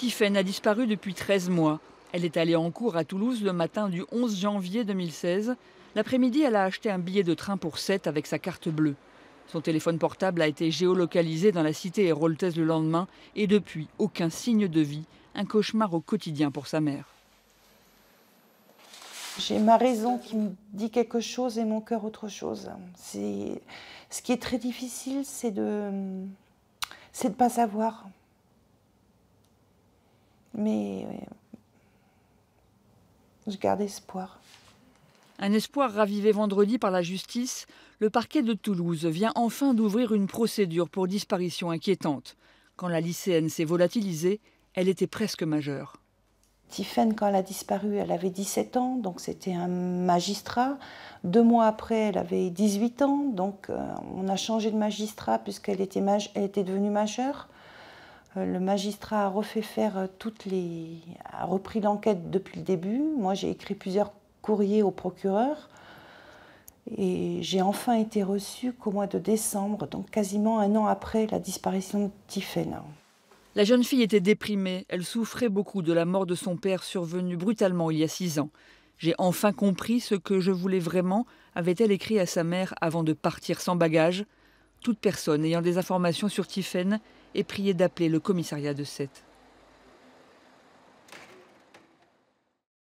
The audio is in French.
Tiffaine a disparu depuis 13 mois. Elle est allée en cours à Toulouse le matin du 11 janvier 2016. L'après-midi, elle a acheté un billet de train pour 7 avec sa carte bleue. Son téléphone portable a été géolocalisé dans la cité héroltaise le lendemain et depuis, aucun signe de vie, un cauchemar au quotidien pour sa mère. J'ai ma raison qui me dit quelque chose et mon cœur autre chose. Ce qui est très difficile, c'est de ne pas savoir. Mais euh, je garde espoir. Un espoir ravivé vendredi par la justice, le parquet de Toulouse vient enfin d'ouvrir une procédure pour disparition inquiétante. Quand la lycéenne s'est volatilisée, elle était presque majeure. Tiffaine, quand elle a disparu, elle avait 17 ans, donc c'était un magistrat. Deux mois après, elle avait 18 ans, donc euh, on a changé de magistrat puisqu'elle était, était, devenue majeure. Euh, le magistrat a refait faire euh, toutes les. a repris l'enquête depuis le début. Moi, j'ai écrit plusieurs courriers au procureur. Et j'ai enfin été reçue qu'au mois de décembre, donc quasiment un an après la disparition de Tiffen. La jeune fille était déprimée. Elle souffrait beaucoup de la mort de son père survenue brutalement il y a six ans. J'ai enfin compris ce que je voulais vraiment, avait-elle écrit à sa mère avant de partir sans bagage toute personne ayant des informations sur Tiffen est priée d'appeler le commissariat de Sète.